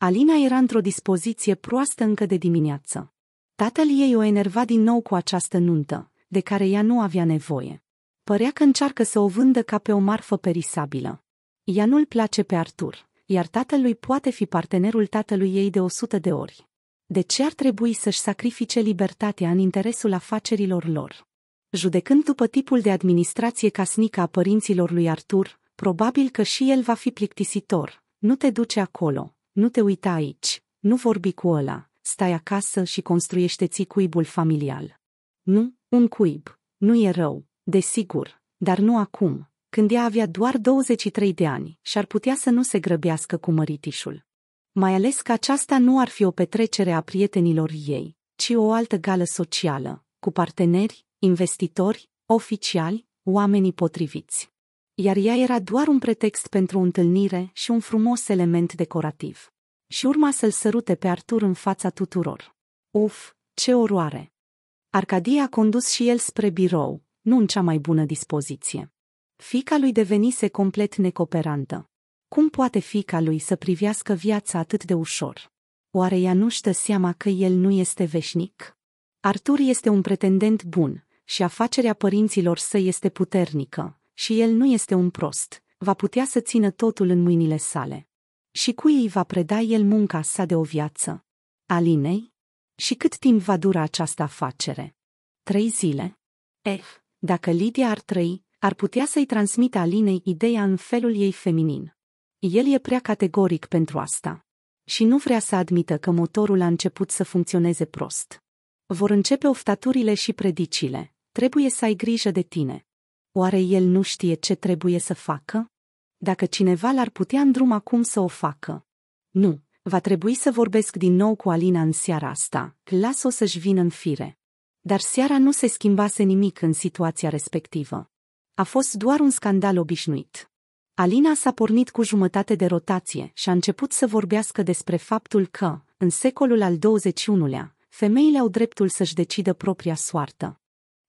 Alina era într-o dispoziție proastă încă de dimineață. Tatăl ei o enerva din nou cu această nuntă, de care ea nu avea nevoie. Părea că încearcă să o vândă ca pe o marfă perisabilă. Ea nu-l place pe Artur, iar tatălui poate fi partenerul tatălui ei de o sută de ori. De ce ar trebui să-și sacrifice libertatea în interesul afacerilor lor? Judecând după tipul de administrație casnică a părinților lui Artur, probabil că și el va fi plictisitor. Nu te duce acolo, nu te uita aici, nu vorbi cu ăla, stai acasă și construiește-ți cuibul familial. Nu, un cuib, nu e rău, desigur, dar nu acum, când ea avea doar 23 de ani și ar putea să nu se grăbească cu măritișul. Mai ales că aceasta nu ar fi o petrecere a prietenilor ei, ci o altă gală socială, cu parteneri, investitori, oficiali, oamenii potriviți. Iar ea era doar un pretext pentru o întâlnire și un frumos element decorativ și urma să-l sărute pe Artur în fața tuturor. Uf, ce oroare! Arcadia a condus și el spre birou, nu în cea mai bună dispoziție. Fica lui devenise complet necoperantă. Cum poate fica lui să privească viața atât de ușor? Oare ea nu știe seama că el nu este veșnic? Artur este un pretendent bun și afacerea părinților săi este puternică și el nu este un prost, va putea să țină totul în mâinile sale. Și cui îi va preda el munca sa de o viață? Alinei? Și cât timp va dura această afacere? Trei zile. Eh, dacă Lidia ar trăi, ar putea să-i transmită Alinei ideea în felul ei feminin. El e prea categoric pentru asta. Și nu vrea să admită că motorul a început să funcționeze prost. Vor începe oftaturile și predicile. Trebuie să ai grijă de tine. Oare el nu știe ce trebuie să facă? Dacă cineva l-ar putea în drum acum să o facă. Nu, va trebui să vorbesc din nou cu Alina în seara asta, las-o să-și vină în fire. Dar seara nu se schimbase nimic în situația respectivă. A fost doar un scandal obișnuit. Alina s-a pornit cu jumătate de rotație și a început să vorbească despre faptul că, în secolul al XXI-lea, femeile au dreptul să-și decidă propria soartă.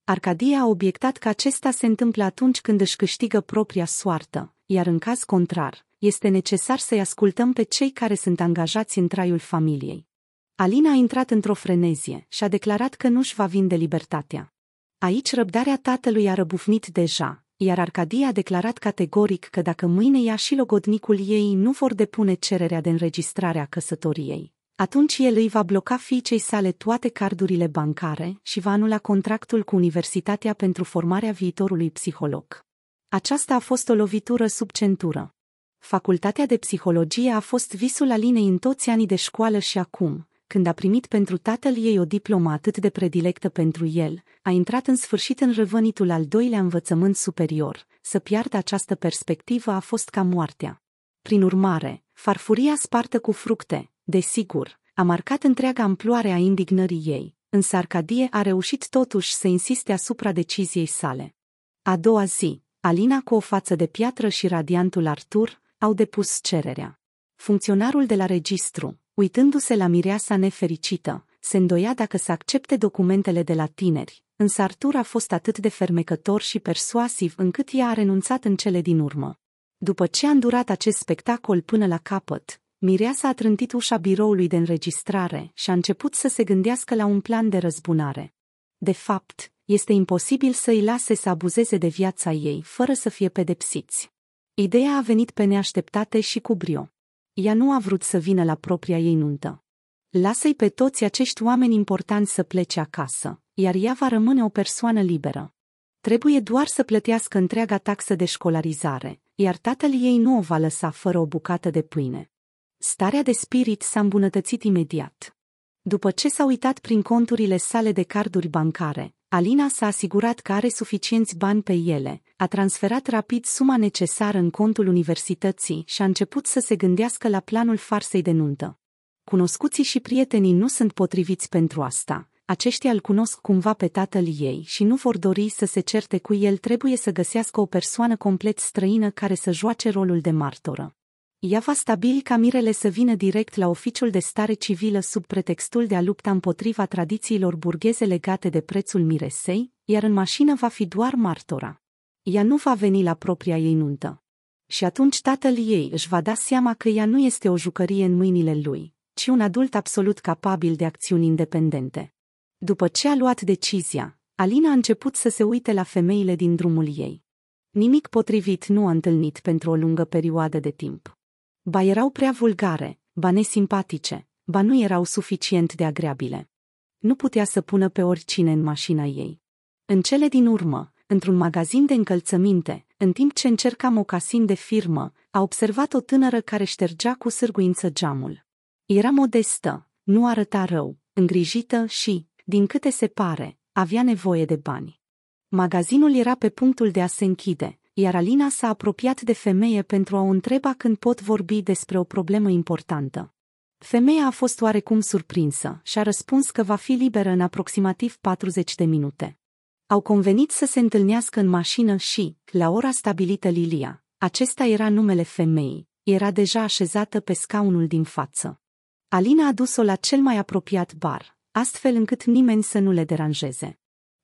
Arcadia a obiectat că acesta se întâmplă atunci când își câștigă propria soartă, iar în caz contrar, este necesar să-i ascultăm pe cei care sunt angajați în traiul familiei. Alina a intrat într-o frenezie și a declarat că nu-și va vinde libertatea. Aici răbdarea tatălui a răbufnit deja, iar Arcadia a declarat categoric că dacă mâine ea și logodnicul ei nu vor depune cererea de înregistrare a căsătoriei, atunci el îi va bloca fiicei sale toate cardurile bancare și va anula contractul cu Universitatea pentru formarea viitorului psiholog. Aceasta a fost o lovitură sub centură. Facultatea de psihologie a fost visul Alinei în toți anii de școală și acum, când a primit pentru tatăl ei o diplomă atât de predilectă pentru el, a intrat în sfârșit în răvănitul al doilea învățământ superior, să piardă această perspectivă a fost ca moartea. Prin urmare, farfuria spartă cu fructe, desigur, a marcat întreaga amploare a indignării ei, însă Arcadie a reușit totuși să insiste asupra deciziei sale. A doua zi, Alina cu o față de piatră și radiantul Artur au depus cererea. Funcționarul de la registru, uitându-se la mireasa nefericită, se îndoia dacă să accepte documentele de la tineri, însă Artur a fost atât de fermecător și persuasiv încât ea a renunțat în cele din urmă. După ce a îndurat acest spectacol până la capăt, Mireasa a trântit ușa biroului de înregistrare și a început să se gândească la un plan de răzbunare. De fapt, este imposibil să îi lase să abuzeze de viața ei fără să fie pedepsiți. Ideea a venit pe neașteptate și cu brio. Ea nu a vrut să vină la propria ei nuntă. Lasă-i pe toți acești oameni importanți să plece acasă, iar ea va rămâne o persoană liberă. Trebuie doar să plătească întreaga taxă de școlarizare, iar tatăl ei nu o va lăsa fără o bucată de pâine. Starea de spirit s-a îmbunătățit imediat. După ce s-a uitat prin conturile sale de carduri bancare, Alina s-a asigurat că are suficienți bani pe ele, a transferat rapid suma necesară în contul universității și a început să se gândească la planul farsei de nuntă. Cunoscuții și prietenii nu sunt potriviți pentru asta. Aceștia îl cunosc cumva pe tatăl ei și nu vor dori să se certe cu el, trebuie să găsească o persoană complet străină care să joace rolul de martoră. Ea va stabili ca mirele să vină direct la oficiul de stare civilă sub pretextul de a lupta împotriva tradițiilor burgheze legate de prețul miresei, iar în mașină va fi doar martora. Ea nu va veni la propria ei nuntă. Și atunci tatăl ei își va da seama că ea nu este o jucărie în mâinile lui, ci un adult absolut capabil de acțiuni independente. După ce a luat decizia, Alina a început să se uite la femeile din drumul ei. Nimic potrivit nu a întâlnit pentru o lungă perioadă de timp. Ba erau prea vulgare, ba nesimpatice, ba nu erau suficient de agreabile. Nu putea să pună pe oricine în mașina ei. În cele din urmă, într-un magazin de încălțăminte, în timp ce încerca mocasin de firmă, a observat o tânără care ștergea cu sârguință geamul. Era modestă, nu arăta rău, îngrijită și, din câte se pare, avea nevoie de bani. Magazinul era pe punctul de a se închide, iar Alina s-a apropiat de femeie pentru a o întreba când pot vorbi despre o problemă importantă. Femeia a fost oarecum surprinsă și a răspuns că va fi liberă în aproximativ 40 de minute. Au convenit să se întâlnească în mașină și, la ora stabilită Lilia, acesta era numele femeii, era deja așezată pe scaunul din față. Alina a dus-o la cel mai apropiat bar, astfel încât nimeni să nu le deranjeze.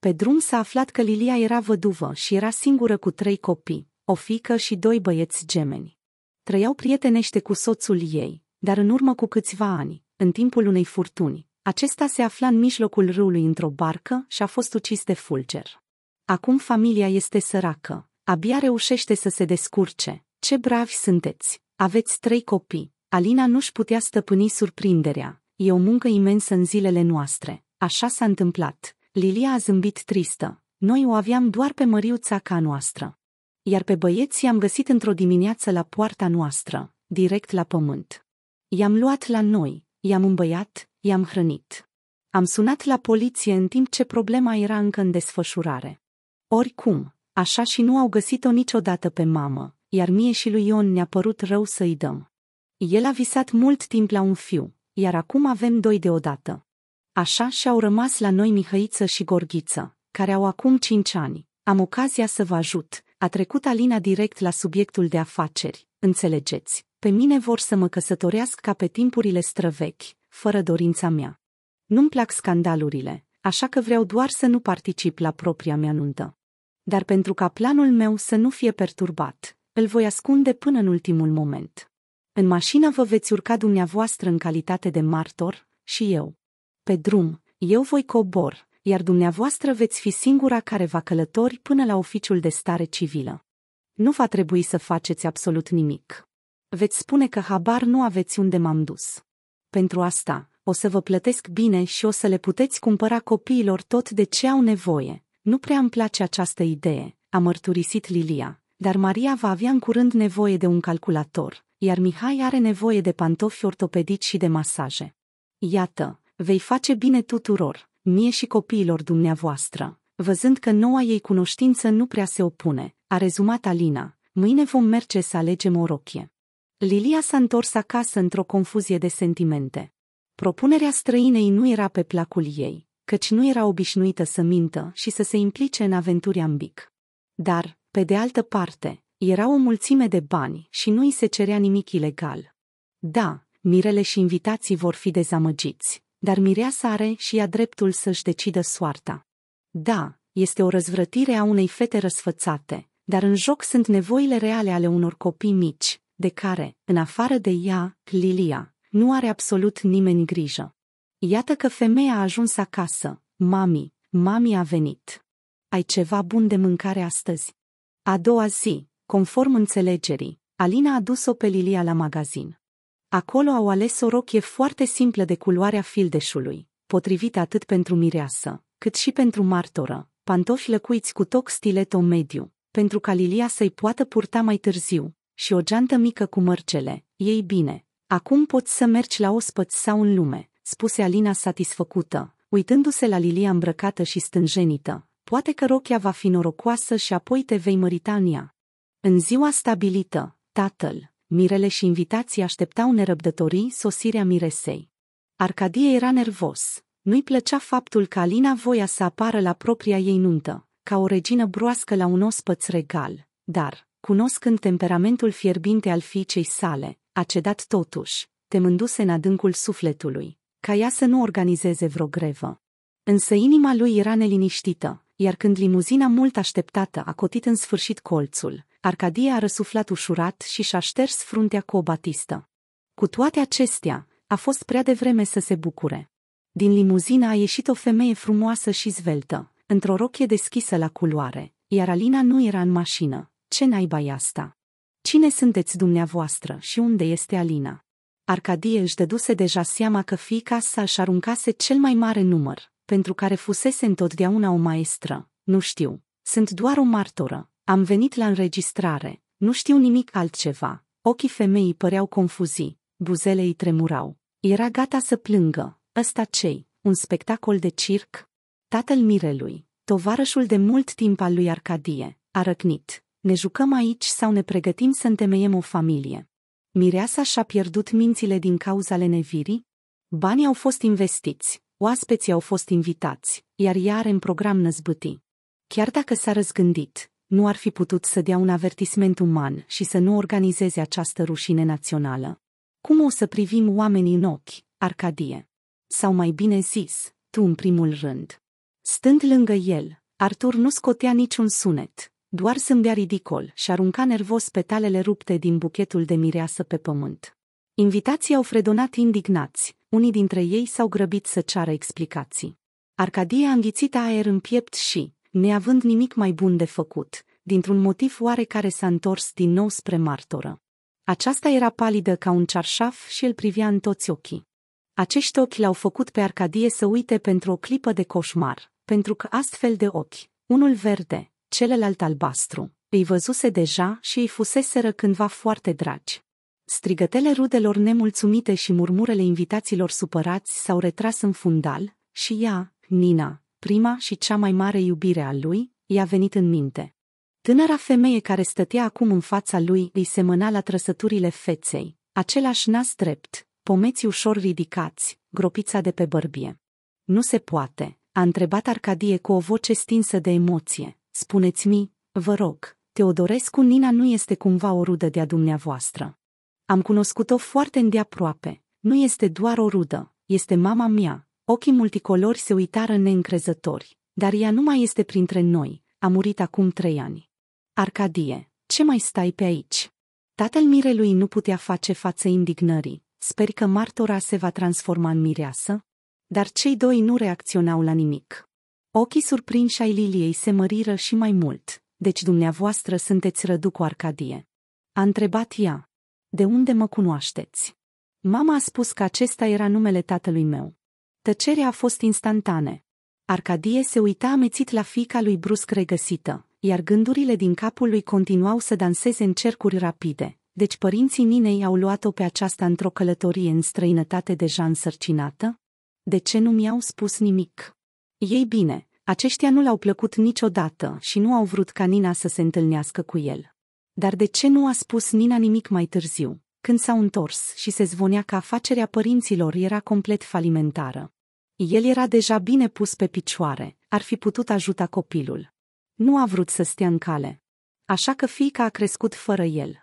Pe drum s-a aflat că Lilia era văduvă și era singură cu trei copii, o fică și doi băieți gemeni. Trăiau prietenește cu soțul ei, dar în urmă cu câțiva ani, în timpul unei furtuni, acesta se afla în mijlocul râului într-o barcă și a fost ucis de fulger. Acum familia este săracă, abia reușește să se descurce. Ce bravi sunteți! Aveți trei copii. Alina nu-și putea stăpâni surprinderea. E o muncă imensă în zilele noastre. Așa s-a întâmplat. Lilia a zâmbit tristă. Noi o aveam doar pe măriuța ca noastră. Iar pe băieți i-am găsit într-o dimineață la poarta noastră, direct la pământ. I-am luat la noi, i-am îmbăiat, i-am hrănit. Am sunat la poliție în timp ce problema era încă în desfășurare. Oricum, așa și nu au găsit-o niciodată pe mamă, iar mie și lui Ion ne-a părut rău să-i dăm. El a visat mult timp la un fiu, iar acum avem doi deodată. Așa și-au rămas la noi Mihăiță și Gorghiță, care au acum cinci ani. Am ocazia să vă ajut, a trecut Alina direct la subiectul de afaceri, înțelegeți. Pe mine vor să mă căsătorească ca pe timpurile străvechi, fără dorința mea. Nu-mi plac scandalurile, așa că vreau doar să nu particip la propria mea nuntă. Dar pentru ca planul meu să nu fie perturbat, îl voi ascunde până în ultimul moment. În mașină vă veți urca dumneavoastră în calitate de martor și eu, pe drum, eu voi cobor, iar dumneavoastră veți fi singura care va călători până la oficiul de stare civilă. Nu va trebui să faceți absolut nimic. Veți spune că habar nu aveți unde m-am dus. Pentru asta, o să vă plătesc bine și o să le puteți cumpăra copiilor tot de ce au nevoie. Nu prea îmi place această idee, a mărturisit Lilia, dar Maria va avea în curând nevoie de un calculator, iar Mihai are nevoie de pantofi ortopedici și de masaje. Iată, Vei face bine tuturor, mie și copiilor dumneavoastră, văzând că noua ei cunoștință nu prea se opune, a rezumat Alina, mâine vom merge să alegem o rochie. Lilia s-a întors acasă într-o confuzie de sentimente. Propunerea străinei nu era pe placul ei, căci nu era obișnuită să mintă și să se implice în aventuri ambic. Dar, pe de altă parte, era o mulțime de bani și nu îi se cerea nimic ilegal. Da, mirele și invitații vor fi dezamăgiți, dar mireasa are și ea dreptul să-și decidă soarta. Da, este o răzvrătire a unei fete răsfățate, dar în joc sunt nevoile reale ale unor copii mici, de care, în afară de ea, Lilia, nu are absolut nimeni grijă. Iată că femeia a ajuns acasă, mami, mami a venit. Ai ceva bun de mâncare astăzi? A doua zi, conform înțelegerii, Alina a dus-o pe Lilia la magazin. Acolo au ales o rochie foarte simplă de culoarea fildeșului, potrivită atât pentru mireasă, cât și pentru martoră, pantofi lăcuiți cu toc stileto mediu, pentru ca Lilia să-i poată purta mai târziu, și o geantă mică cu mărcele, ei bine. Acum poți să mergi la ospăț sau în lume, spuse Alina satisfăcută, uitându-se la Lilia îmbrăcată și stânjenită. Poate că rochia va fi norocoasă și apoi te vei mărita în ea. În ziua stabilită, tatăl Mirele și invitații așteptau nerăbdătorii sosirea Miresei. Arcadie era nervos. Nu-i plăcea faptul că Alina voia să apară la propria ei nuntă, ca o regină broască la un ospăț regal, dar, cunoscând temperamentul fierbinte al fiicei sale, a cedat totuși, temându-se în adâncul sufletului, ca ea să nu organizeze vreo grevă. Însă inima lui era neliniștită, iar când limuzina mult așteptată a cotit în sfârșit colțul, Arcadie a răsuflat ușurat și și-a șters fruntea cu o batistă. Cu toate acestea, a fost prea devreme să se bucure. Din limuzină a ieșit o femeie frumoasă și zveltă, într-o rochie deschisă la culoare, iar Alina nu era în mașină. Ce naiba e asta? Cine sunteți dumneavoastră și unde este Alina? Arcadie își dăduse deja seama că fiica sa își aruncase cel mai mare număr, pentru care fusese întotdeauna o maestră. Nu știu, sunt doar o martoră, am venit la înregistrare, nu știu nimic altceva. Ochii femeii păreau confuzii, buzele îi tremurau. Era gata să plângă. Ăsta cei? Un spectacol de circ? Tatăl Mirelui, tovarășul de mult timp al lui Arcadie, a răcnit. Ne jucăm aici sau ne pregătim să întemeiem o familie? Mireasa și-a pierdut mințile din cauza lenevirii? Banii au fost investiți, oaspeții au fost invitați, iar ea are în program năzbâtii. Chiar dacă s-a răzgândit, nu ar fi putut să dea un avertisment uman și să nu organizeze această rușine națională. Cum o să privim oamenii în ochi, Arcadie? Sau mai bine zis, tu în primul rând. Stând lângă el, Artur nu scotea niciun sunet, doar zâmbea ridicol și arunca nervos petalele rupte din buchetul de mireasă pe pământ. Invitații au fredonat indignați, unii dintre ei s-au grăbit să ceară explicații. Arcadie a înghițit aer în piept și, neavând nimic mai bun de făcut, dintr-un motiv oarecare s-a întors din nou spre martoră. Aceasta era palidă ca un cearșaf și îl privea în toți ochii. Acești ochi l-au făcut pe Arcadie să uite pentru o clipă de coșmar, pentru că astfel de ochi, unul verde, celălalt albastru, îi văzuse deja și îi fuseseră cândva foarte dragi. Strigătele rudelor nemulțumite și murmurele invitaților supărați s-au retras în fundal și ea, Nina, prima și cea mai mare iubire a lui, i-a venit în minte. Tânăra femeie care stătea acum în fața lui îi semăna la trăsăturile feței, același nas drept, pomeți ușor ridicați, gropița de pe bărbie. Nu se poate, a întrebat Arcadie cu o voce stinsă de emoție. Spuneți-mi, vă rog, Teodorescu Nina nu este cumva o rudă de-a dumneavoastră. Am cunoscut-o foarte îndeaproape. Nu este doar o rudă, este mama mea, Ochii multicolori se uitară neîncrezători, dar ea nu mai este printre noi, a murit acum trei ani. Arcadie, ce mai stai pe aici? Tatăl mirelui nu putea face față indignării, speri că martora se va transforma în mireasă? Dar cei doi nu reacționau la nimic. Ochii surprinși ai Liliei se măriră și mai mult, deci dumneavoastră sunteți rădu cu Arcadie. A întrebat ea. De unde mă cunoașteți? Mama a spus că acesta era numele tatălui meu. Tăcerea a fost instantane. Arcadie se uita amețit la fica lui brusc regăsită, iar gândurile din capul lui continuau să danseze în cercuri rapide, deci părinții Ninei au luat-o pe aceasta într-o călătorie în străinătate deja însărcinată? De ce nu mi-au spus nimic? Ei bine, aceștia nu l-au plăcut niciodată și nu au vrut ca Nina să se întâlnească cu el. Dar de ce nu a spus Nina nimic mai târziu, când s-au întors și se zvonea că afacerea părinților era complet falimentară? El era deja bine pus pe picioare, ar fi putut ajuta copilul. Nu a vrut să stea în cale. Așa că fiica a crescut fără el.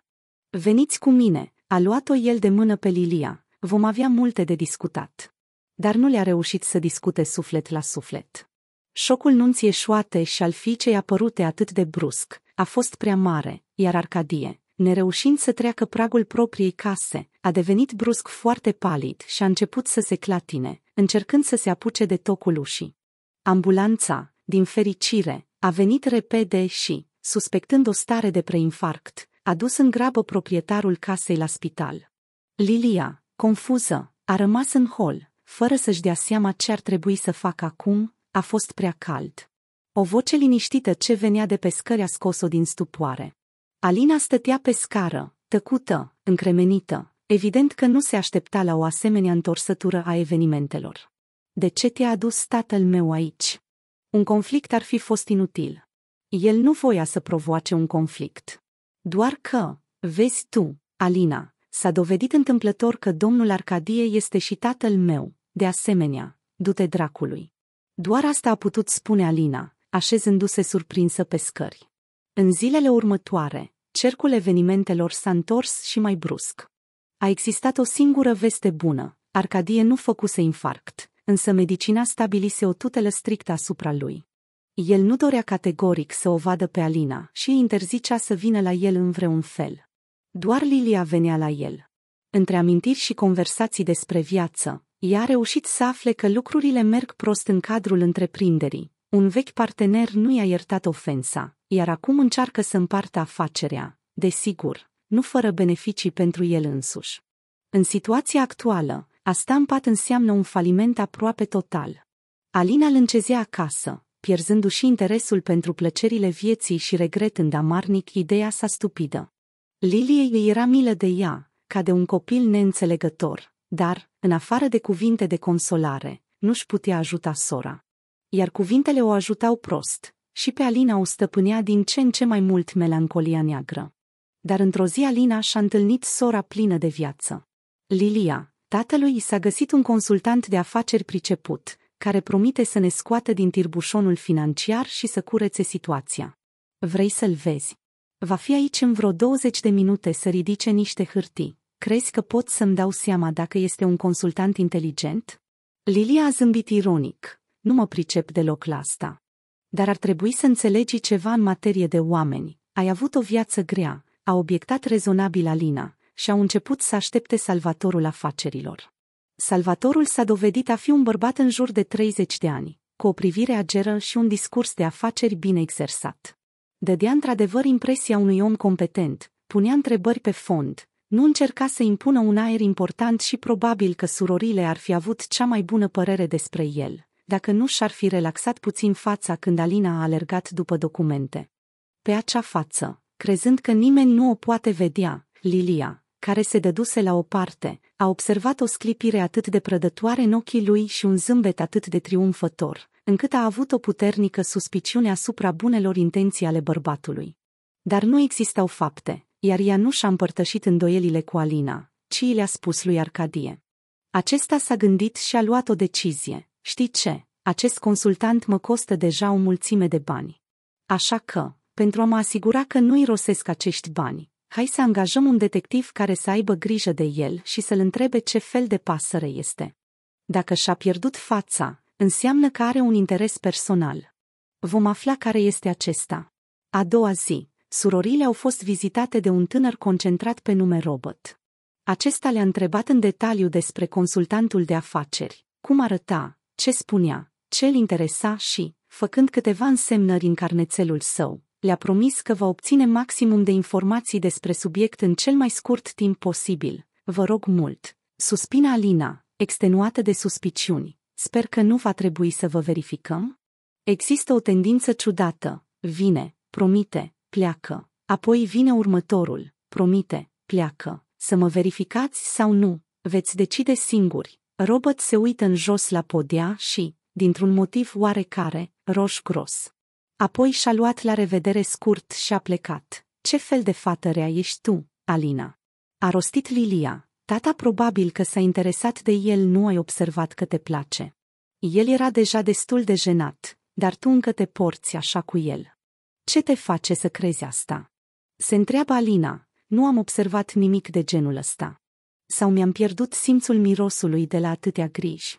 Veniți cu mine, a luat-o el de mână pe Lilia, vom avea multe de discutat. Dar nu le-a reușit să discute suflet la suflet. Șocul nunții eșuate și al fiicei apărute atât de brusc a fost prea mare, iar Arcadie, nereușind să treacă pragul propriei case, a devenit brusc foarte palid și a început să se clatine, încercând să se apuce de tocul ușii. Ambulanța, din fericire, a venit repede și, suspectând o stare de preinfarct, a dus în grabă proprietarul casei la spital. Lilia, confuză, a rămas în hol, fără să-și dea seama ce ar trebui să facă acum, a fost prea cald. O voce liniștită ce venea de pe scări a scos-o din stupoare. Alina stătea pe scară, tăcută, încremenită, evident că nu se aștepta la o asemenea întorsătură a evenimentelor. De ce te-a adus tatăl meu aici? Un conflict ar fi fost inutil. El nu voia să provoace un conflict. Doar că, vezi tu, Alina, s-a dovedit întâmplător că domnul Arcadie este și tatăl meu, de asemenea, du-te dracului. Doar asta a putut spune Alina, așezându-se surprinsă pe scări. În zilele următoare, cercul evenimentelor s-a întors și mai brusc. A existat o singură veste bună, Arcadie nu făcuse infarct, însă medicina stabilise o tutelă strictă asupra lui. El nu dorea categoric să o vadă pe Alina și îi interzicea să vină la el în vreun fel. Doar Lilia venea la el. Între amintiri și conversații despre viață, ea a reușit să afle că lucrurile merg prost în cadrul întreprinderii, un vechi partener nu i-a iertat ofensa, iar acum încearcă să împartă afacerea, desigur, nu fără beneficii pentru el însuși. În situația actuală, a sta în pat înseamnă un faliment aproape total. Alina îl încezea acasă, pierzându-și interesul pentru plăcerile vieții și regretând amarnic ideea sa stupidă. Liliei îi era milă de ea, ca de un copil neînțelegător, dar, în afară de cuvinte de consolare, nu-și putea ajuta sora iar cuvintele o ajutau prost, și pe Alina o stăpânea din ce în ce mai mult melancolia neagră. Dar într-o zi Alina și-a întâlnit sora plină de viață. Lilia, tatălui i s-a găsit un consultant de afaceri priceput, care promite să ne scoată din tirbușonul financiar și să curețe situația. Vrei să-l vezi? Va fi aici în vreo 20 de minute să ridice niște hârtii. Crezi că pot să-mi dau seama dacă este un consultant inteligent? Lilia a zâmbit ironic, nu mă pricep deloc la asta. Dar ar trebui să înțelegi ceva în materie de oameni. Ai avut o viață grea, a obiectat rezonabil Alina, și au început să aștepte salvatorul afacerilor. Salvatorul s-a dovedit a fi un bărbat în jur de 30 de ani, cu o privire ageră și un discurs de afaceri bine exersat. Dădea într-adevăr impresia unui om competent, punea întrebări pe fond, nu încerca să impună un aer important și probabil că surorile ar fi avut cea mai bună părere despre el dacă nu și-ar fi relaxat puțin fața când Alina a alergat după documente. Pe acea față, crezând că nimeni nu o poate vedea, Lilia, care se dăduse la o parte, a observat o sclipire atât de prădătoare în ochii lui și un zâmbet atât de triumfător, încât a avut o puternică suspiciune asupra bunelor intenții ale bărbatului. Dar nu existau fapte, iar ea nu și-a împărtășit îndoielile cu Alina, ci i le-a spus lui Arcadie. Acesta s-a gândit și a luat o decizie, Știi ce? Acest consultant mă costă deja o mulțime de bani. Așa că, pentru a mă asigura că nu irosesc acești bani, hai să angajăm un detectiv care să aibă grijă de el și să-l întrebe ce fel de pasăre este. Dacă și-a pierdut fața, înseamnă că are un interes personal. Vom afla care este acesta. A doua zi, surorile au fost vizitate de un tânăr concentrat pe nume Robert. Acesta le-a întrebat în detaliu despre consultantul de afaceri, cum arăta, ce spunea, ce îl interesa și, făcând câteva însemnări în carnețelul său, le-a promis că va obține maximum de informații despre subiect în cel mai scurt timp posibil. Vă rog mult, suspina Alina, extenuată de suspiciuni. Sper că nu va trebui să vă verificăm? Există o tendință ciudată. Vine, promite, pleacă. Apoi vine următorul, promite, pleacă. Să mă verificați sau nu, veți decide singuri. Robert se uită în jos la podea și, dintr-un motiv oarecare, roș gros. Apoi și-a luat la revedere scurt și a plecat. Ce fel de fată rea ești tu, Alina? A rostit Lilia. Tata probabil că s-a interesat de el, nu ai observat că te place. El era deja destul de jenat, dar tu încă te porți așa cu el. Ce te face să crezi asta? Se întreabă Alina, nu am observat nimic de genul ăsta sau mi-am pierdut simțul mirosului de la atâtea griji.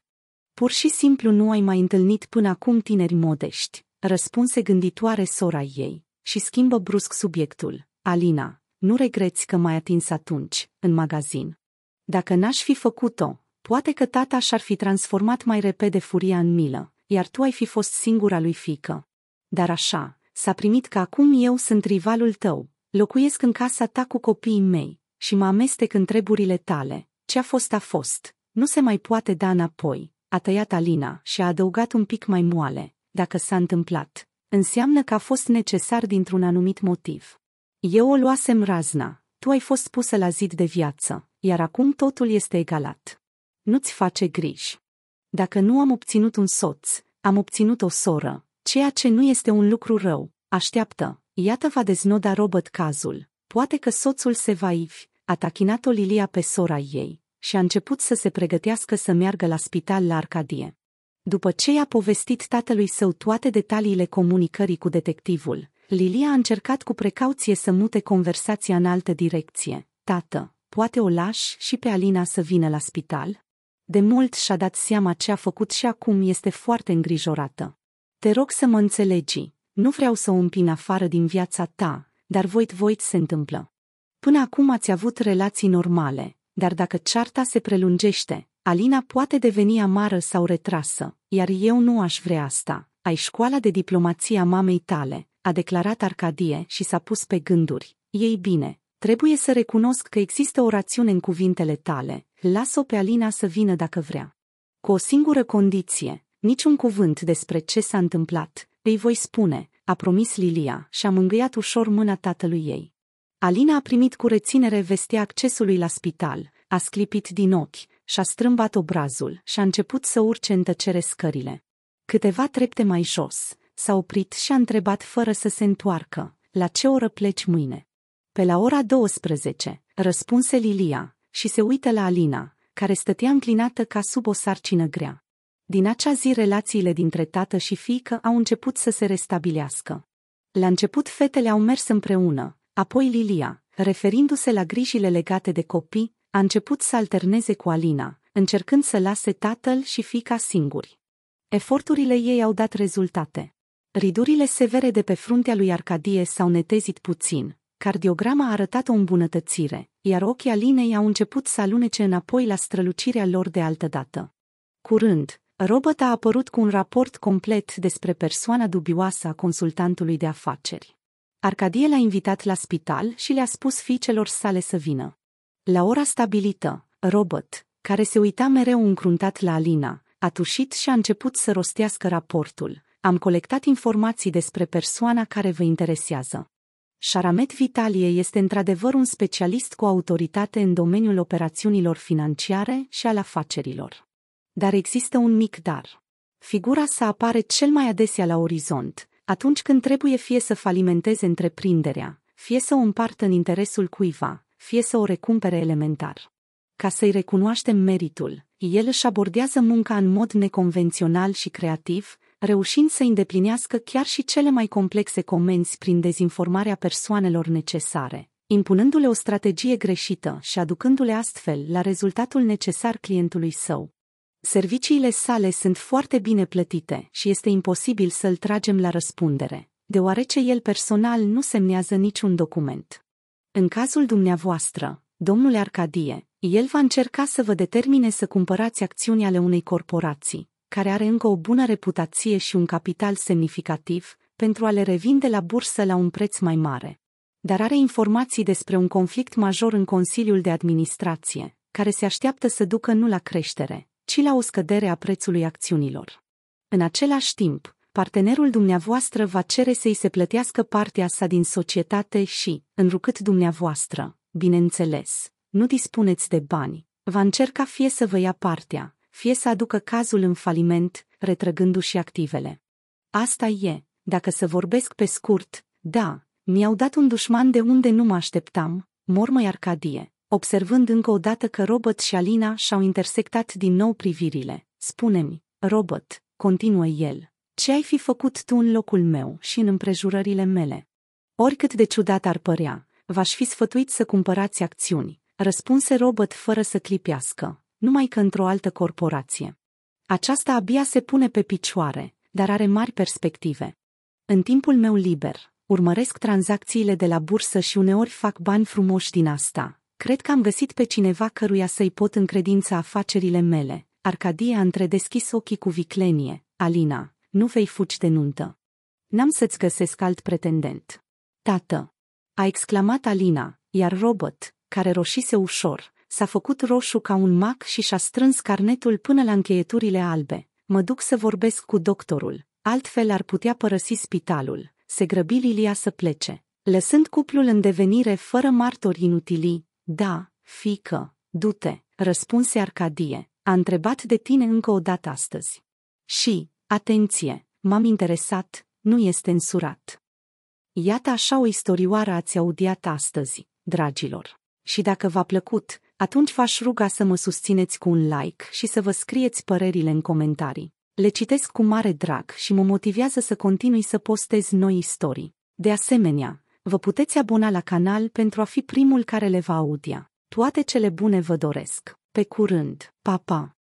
Pur și simplu nu ai mai întâlnit până acum tineri modești, răspunse gânditoare sora ei și schimbă brusc subiectul. Alina, nu regreți că m-ai atins atunci, în magazin. Dacă n-aș fi făcut-o, poate că tata și-ar fi transformat mai repede furia în milă, iar tu ai fi fost singura lui fică. Dar așa, s-a primit că acum eu sunt rivalul tău, locuiesc în casa ta cu copiii mei, și mă amestec în treburile tale. Ce-a fost a fost. Nu se mai poate da înapoi. A tăiat Alina și a adăugat un pic mai moale. Dacă s-a întâmplat, înseamnă că a fost necesar dintr-un anumit motiv. Eu o luasem razna, tu ai fost pusă la zid de viață, iar acum totul este egalat. Nu-ți face griji. Dacă nu am obținut un soț, am obținut o soră, ceea ce nu este un lucru rău, așteaptă, iată va deznoda Robert cazul, poate că soțul se va ivi, a tachinat-o Lilia pe sora ei și a început să se pregătească să meargă la spital la Arcadie. După ce i-a povestit tatălui său toate detaliile comunicării cu detectivul, Lilia a încercat cu precauție să mute conversația în altă direcție. Tată, poate o lași și pe Alina să vină la spital? De mult și-a dat seama ce a făcut și acum este foarte îngrijorată. Te rog să mă înțelegi, nu vreau să o împin afară din viața ta, dar voit voit se întâmplă. Până acum ați avut relații normale, dar dacă cearta se prelungește, Alina poate deveni amară sau retrasă, iar eu nu aș vrea asta. Ai școala de diplomație a mamei tale, a declarat Arcadie și s-a pus pe gânduri. Ei bine, trebuie să recunosc că există o rațiune în cuvintele tale, las-o pe Alina să vină dacă vrea. Cu o singură condiție, niciun cuvânt despre ce s-a întâmplat, îi voi spune, a promis Lilia și a mângâiat ușor mâna tatălui ei. Alina a primit cu reținere vestea accesului la spital, a sclipit din ochi, și-a strâmbat obrazul și a început să urce în tăcere scările. Câteva trepte mai jos, s-a oprit și a întrebat fără să se întoarcă, la ce oră pleci mâine? Pe la ora 12, răspunse Lilia și se uită la Alina, care stătea înclinată ca sub o sarcină grea. Din acea zi relațiile dintre tată și fiică au început să se restabilească. La început fetele au mers împreună, Apoi Lilia, referindu-se la grijile legate de copii, a început să alterneze cu Alina, încercând să lase tatăl și fica singuri. Eforturile ei au dat rezultate. Ridurile severe de pe fruntea lui Arcadie s-au netezit puțin, cardiograma a arătat o îmbunătățire, iar ochii Alinei au început să alunece înapoi la strălucirea lor de altădată. Curând, robot a apărut cu un raport complet despre persoana dubioasă a consultantului de afaceri. Arcadie l-a invitat la spital și le-a spus fiicelor sale să vină. La ora stabilită, Robert, care se uita mereu încruntat la Alina, a tușit și a început să rostească raportul. Am colectat informații despre persoana care vă interesează. Șaramet Vitalie este într-adevăr un specialist cu autoritate în domeniul operațiunilor financiare și al afacerilor. Dar există un mic dar. Figura sa apare cel mai adesea la orizont, atunci când trebuie fie să falimenteze întreprinderea, fie să o împartă în interesul cuiva, fie să o recumpere elementar. Ca să-i recunoaștem meritul, el își abordează munca în mod neconvențional și creativ, reușind să îndeplinească chiar și cele mai complexe comenzi prin dezinformarea persoanelor necesare, impunându-le o strategie greșită și aducându-le astfel la rezultatul necesar clientului său. Serviciile sale sunt foarte bine plătite și este imposibil să-l tragem la răspundere, deoarece el personal nu semnează niciun document. În cazul dumneavoastră, domnule Arcadie, el va încerca să vă determine să cumpărați acțiuni ale unei corporații, care are încă o bună reputație și un capital semnificativ, pentru a le revinde la bursă la un preț mai mare. Dar are informații despre un conflict major în Consiliul de Administrație, care se așteaptă să ducă nu la creștere, ci la o scădere a prețului acțiunilor. În același timp, partenerul dumneavoastră va cere să-i se plătească partea sa din societate și, înrucât dumneavoastră, bineînțeles, nu dispuneți de bani, va încerca fie să vă ia partea, fie să aducă cazul în faliment, retrăgându-și activele. Asta e, dacă să vorbesc pe scurt, da, mi-au dat un dușman de unde nu mă așteptam, mormăi Arcadie, observând încă o dată că Robert și Alina și-au intersectat din nou privirile. Spune-mi, Robert, continuă el, ce ai fi făcut tu în locul meu și în împrejurările mele? Oricât de ciudat ar părea, v-aș fi sfătuit să cumpărați acțiuni, răspunse Robert fără să clipească, numai că într-o altă corporație. Aceasta abia se pune pe picioare, dar are mari perspective. În timpul meu liber, urmăresc tranzacțiile de la bursă și uneori fac bani frumoși din asta, Cred că am găsit pe cineva căruia să-i pot încredința afacerile mele. Arcadia între deschis ochii cu viclenie. Alina, nu vei fuci de nuntă. N-am să-ți găsesc alt pretendent. Tată! A exclamat Alina, iar Robert, care roșise ușor, s-a făcut roșu ca un mac și și-a strâns carnetul până la încheieturile albe. Mă duc să vorbesc cu doctorul, altfel ar putea părăsi spitalul. Se grăbi Lilia să plece. Lăsând cuplul în devenire fără martori inutilii, da, fică, du-te, răspunse Arcadie, a întrebat de tine încă o dată astăzi. Și, atenție, m-am interesat, nu este însurat. Iată așa o istorioară ați audiat astăzi, dragilor. Și dacă v-a plăcut, atunci v-aș ruga să mă susțineți cu un like și să vă scrieți părerile în comentarii. Le citesc cu mare drag și mă motivează să continui să postez noi istorii. De asemenea, Vă puteți abona la canal pentru a fi primul care le va audia. Toate cele bune vă doresc. Pe curând. Pa, pa!